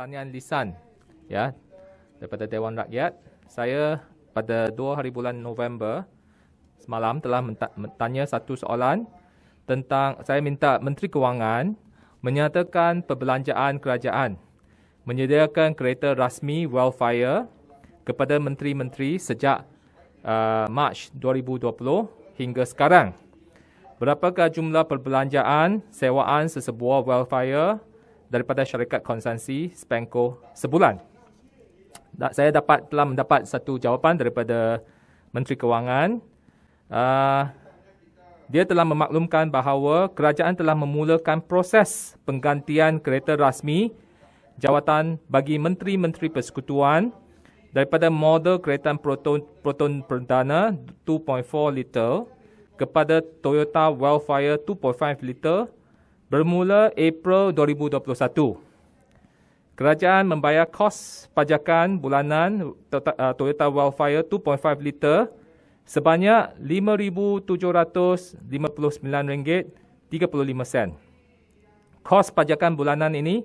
pertanian lisan ya daripada Dewan Rakyat. Saya pada 2 hari bulan November semalam telah bertanya satu soalan tentang saya minta Menteri Kewangan menyatakan perbelanjaan kerajaan menyediakan kereta rasmi Wildfire kepada menteri-menteri sejak uh, Mac 2020 hingga sekarang. Berapakah jumlah perbelanjaan sewaan sesebuah Wildfire daripada syarikat konsensi Spanko sebulan. Saya dapat telah mendapat satu jawapan daripada Menteri Kewangan. Uh, dia telah memaklumkan bahawa kerajaan telah memulakan proses penggantian kereta rasmi jawatan bagi menteri-menteri persekutuan daripada model kereta proton, proton perdana 2.4 liter kepada Toyota Wildfire 2.5 liter bermula April 2021. Kerajaan membayar kos pajakan bulanan tota-, uh, Toyota Wildfire 2.5 liter sebanyak RM5,759.35. Kos pajakan bulanan ini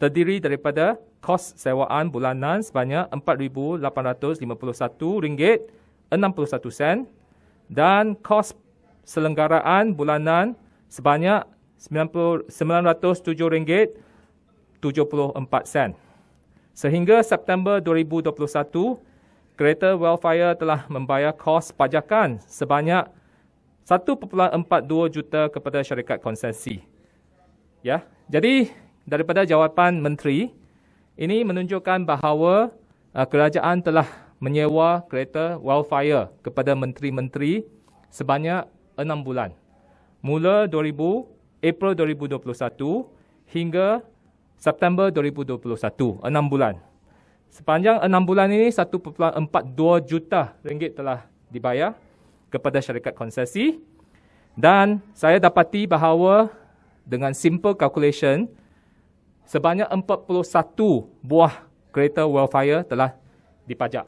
terdiri daripada kos sewaan bulanan sebanyak RM4,851.61 dan kos selenggaraan bulanan sebanyak RM907.74 sehingga September 2021 kereta Wildfire telah membayar kos pajakan sebanyak 1.42 juta kepada syarikat konsesi ya jadi daripada jawapan menteri ini menunjukkan bahawa uh, kerajaan telah menyewa kereta Wildfire kepada menteri-menteri sebanyak 6 bulan mula April 2021 hingga September 2021, enam bulan. Sepanjang enam bulan ini 1.42 juta ringgit telah dibayar kepada syarikat konsesi dan saya dapati bahawa dengan simple calculation sebanyak 41 buah kereta Wildfire telah dipajak.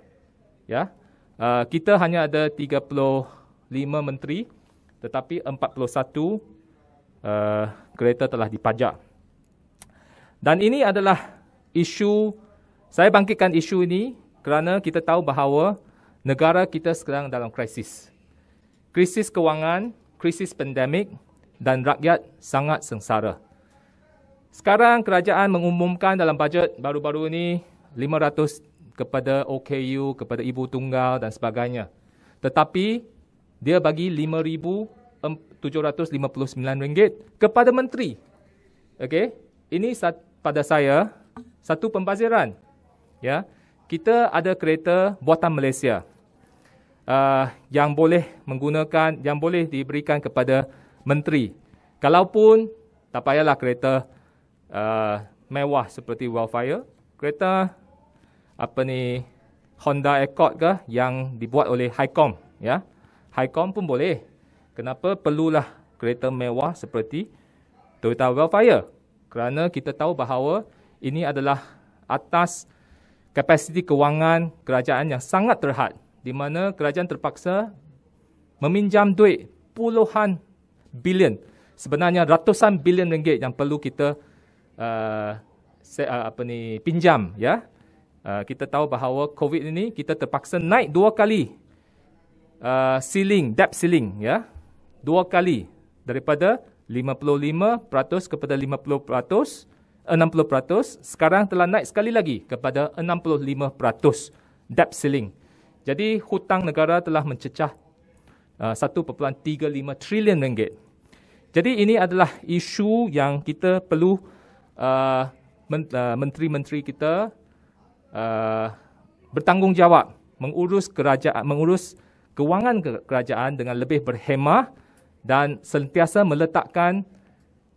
Ya. Uh, kita hanya ada 35 menteri tetapi 41 Eh, kereta telah dipajak. Dan ini adalah isu saya bangkitkan isu ini kerana kita tahu bahawa negara kita sekarang dalam krisis. Krisis kewangan, krisis pandemik dan rakyat sangat sengsara. Sekarang kerajaan mengumumkan dalam bajet baru-baru ini 500 kepada OKU, kepada ibu tunggal dan sebagainya. Tetapi dia bagi rm ringgit kepada menteri. Okey. Ini pada saya satu pembaziran. Ya. Kita ada kereta buatan Malaysia. Uh, yang boleh menggunakan yang boleh diberikan kepada menteri. Kalaupun tak payahlah kereta uh, mewah seperti Wildfire, kereta apa ni Honda Accord ke yang dibuat oleh Highcom, ya. Highcom pun boleh kenapa perlulah kereta mewah seperti Toyota Wildfire? Kerana kita tahu bahawa ini adalah atas kapasiti kewangan kerajaan yang sangat terhad di mana kerajaan terpaksa meminjam duit puluhan bilion sebenarnya ratusan bilion ringgit yang perlu kita uh, uh, apa ni pinjam ya uh, kita tahu bahawa covid ini kita terpaksa naik dua kali uh, ceiling debt ceiling ya dua kali daripada 55% kepada 50% 60% eh, sekarang telah naik sekali lagi kepada 65% debt ceiling. Jadi hutang negara telah mencecah eh, uh, 1.35 trilion ringgit. Jadi ini adalah isu yang kita perlu uh, menteri-menteri kita uh, bertanggungjawab mengurus kerajaan mengurus kewangan kerajaan dengan lebih berhemah dan sentiasa meletakkan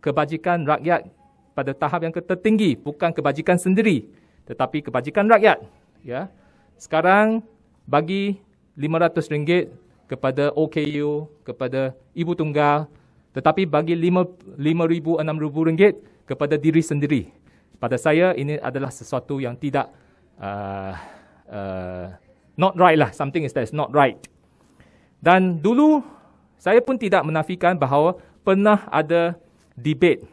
kebajikan rakyat pada tahap yang tertinggi bukan kebajikan sendiri tetapi kebajikan rakyat ya sekarang bagi RM500 kepada OKU kepada ibu tunggal tetapi bagi RM5000 RM6000 kepada diri sendiri pada saya ini adalah sesuatu yang tidak uh, uh, not right lah something is that is not right dan dulu saya pun tidak menafikan bahawa pernah ada debate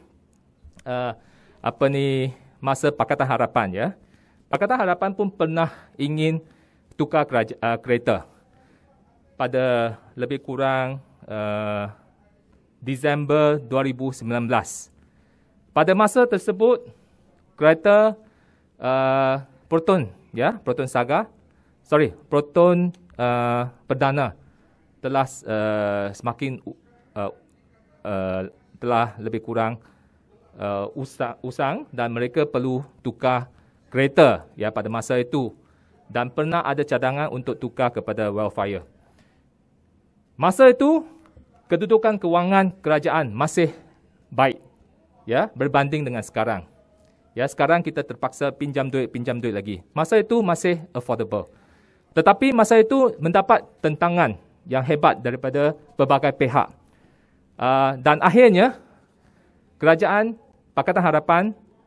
uh, apa ni masa Pakatan Harapan ya. Pakatan Harapan pun pernah ingin tukar keraja, uh, eh, kereta pada lebih kurang uh, Disember 2019. Pada masa tersebut kereta uh, Proton ya, Proton Saga. Sorry, Proton uh, Perdana telah uh, semakin uh, uh, telah lebih kurang uh, usang, usang dan mereka perlu tukar kereta ya pada masa itu dan pernah ada cadangan untuk tukar kepada Wildfire. Masa itu kedudukan kewangan kerajaan masih baik ya berbanding dengan sekarang. Ya sekarang kita terpaksa pinjam duit pinjam duit lagi. Masa itu masih affordable. Tetapi masa itu mendapat tentangan yang hebat daripada pelbagai pihak. Uh, dan akhirnya, kerajaan Pakatan Harapan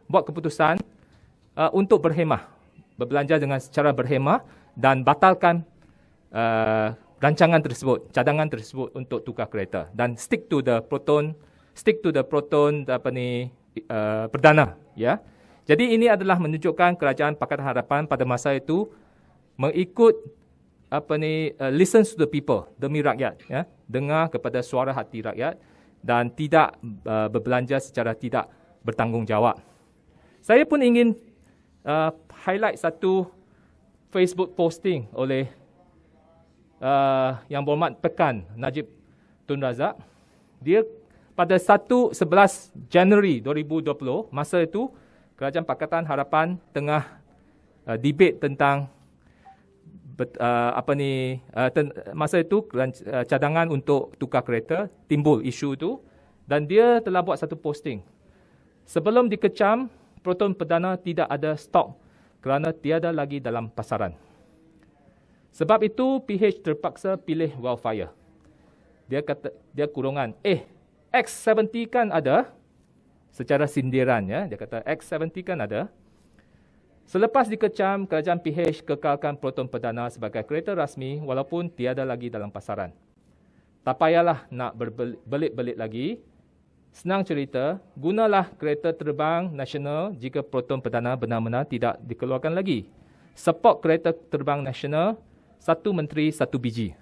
buat keputusan uh, untuk berhemah, berbelanja dengan secara berhemah dan batalkan uh, rancangan tersebut, cadangan tersebut untuk tukar kereta dan stick to the proton, stick to the proton apa ni uh, perdana, ya. Jadi ini adalah menunjukkan kerajaan Pakatan Harapan pada masa itu mengikut apa ni uh, listen to the people demi rakyat ya dengar kepada suara hati rakyat dan tidak uh, berbelanja secara tidak bertanggungjawab saya pun ingin uh, highlight satu Facebook posting oleh uh, yang berhormat Pekan Najib Tun Razak dia pada 11 Januari 2020 masa itu kerajaan pakatan harapan tengah uh, debate tentang bet, uh, apa ni uh, ten, masa itu uh, cadangan untuk tukar kereta timbul isu itu dan dia telah buat satu posting sebelum dikecam proton perdana tidak ada stok kerana tiada lagi dalam pasaran sebab itu PH terpaksa pilih Wildfire dia kata dia kurungan eh X70 kan ada secara sindiran ya dia kata X70 kan ada Selepas dikecam, kerajaan PH kekalkan Proton Perdana sebagai kereta rasmi walaupun tiada lagi dalam pasaran. Tak payahlah nak berbelit-belit lagi. Senang cerita, gunalah kereta terbang nasional jika Proton Perdana benar-benar tidak dikeluarkan lagi. Support kereta terbang nasional, satu menteri, satu biji.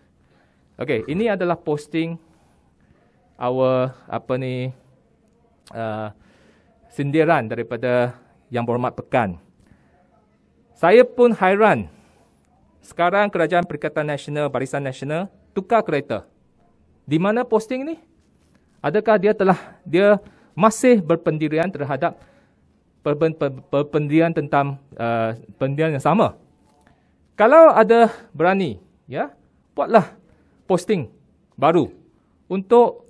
Okey, ini adalah posting our apa ni uh, sindiran daripada Yang Berhormat Pekan. Saya pun hairan. Sekarang Kerajaan Perikatan Nasional, Barisan Nasional tukar kereta. Di mana posting ni? Adakah dia telah dia masih berpendirian terhadap perpendirian tentang uh, pendirian yang sama? Kalau ada berani, ya, buatlah posting baru untuk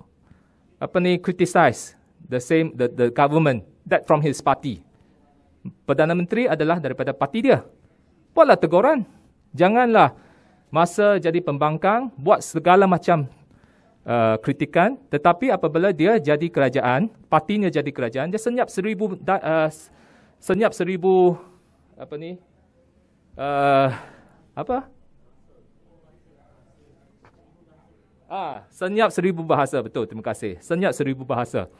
apa ni criticize the same the, the government that from his party Perdana Menteri adalah daripada parti dia. Buatlah teguran. Janganlah masa jadi pembangkang buat segala macam uh, kritikan tetapi apabila dia jadi kerajaan, partinya jadi kerajaan, dia senyap seribu uh, senyap seribu apa ni? Uh, apa? Ah, senyap seribu bahasa betul. Terima kasih. Senyap seribu bahasa.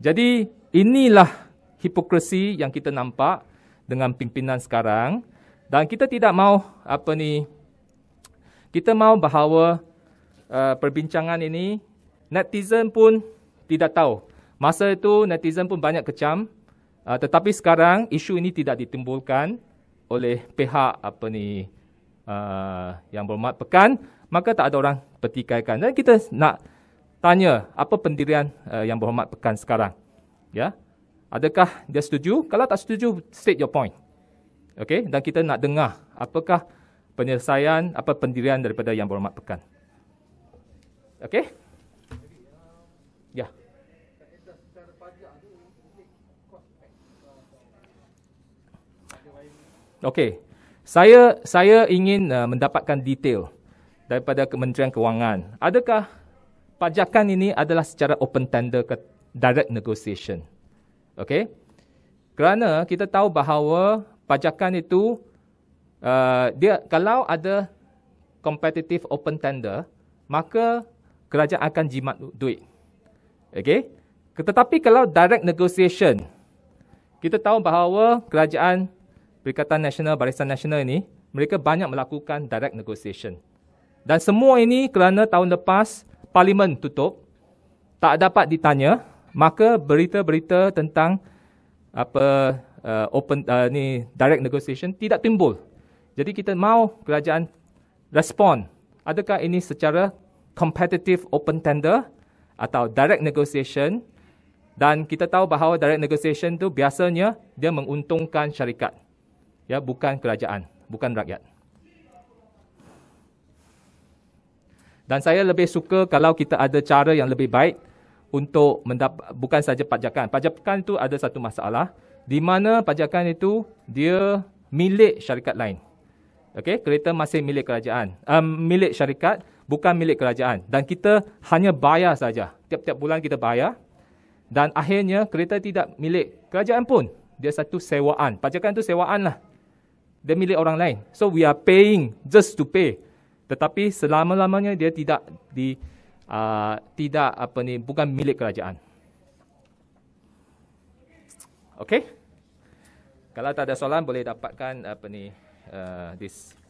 Jadi inilah hipokrasi yang kita nampak dengan pimpinan sekarang dan kita tidak mahu apa ni kita mahu bahawa uh, perbincangan ini netizen pun tidak tahu masa itu netizen pun banyak kecam uh, tetapi sekarang isu ini tidak ditimbulkan oleh pihak apa ni uh, yang berhormat pekan maka tak ada orang petikaikan dan kita nak tanya apa pendirian uh, yang berhormat pekan sekarang ya yeah? Adakah dia setuju? Kalau tak setuju, state your point. Okay? Dan kita nak dengar apakah penyelesaian, apa pendirian daripada Yang Berhormat Pekan. Okay? Ya. Okay. Saya saya ingin uh, mendapatkan detail daripada Kementerian Kewangan. Adakah pajakan ini adalah secara open tender ke direct negotiation? Okey. Kerana kita tahu bahawa pajakan itu uh, dia kalau ada competitive open tender, maka kerajaan akan jimat duit. Okey. Tetapi kalau direct negotiation, kita tahu bahawa kerajaan Perikatan Nasional, Barisan Nasional ini, mereka banyak melakukan direct negotiation. Dan semua ini kerana tahun lepas Parlimen tutup, tak dapat ditanya, maka berita-berita tentang apa uh, open uh, ni direct negotiation tidak timbul. Jadi kita mahu kerajaan respon. Adakah ini secara competitive open tender atau direct negotiation? Dan kita tahu bahawa direct negotiation tu biasanya dia menguntungkan syarikat. Ya, bukan kerajaan, bukan rakyat. Dan saya lebih suka kalau kita ada cara yang lebih baik untuk mendapat bukan saja pajakan. Pajakan itu ada satu masalah di mana pajakan itu dia milik syarikat lain. Okey, kereta masih milik kerajaan. Um, milik syarikat bukan milik kerajaan dan kita hanya bayar saja. Tiap-tiap bulan kita bayar dan akhirnya kereta tidak milik kerajaan pun. Dia satu sewaan. Pajakan itu sewaan lah. Dia milik orang lain. So we are paying just to pay. Tetapi selama-lamanya dia tidak di uh, tidak apa ni bukan milik kerajaan. Okey? Kalau tak ada soalan boleh dapatkan apa ni uh, this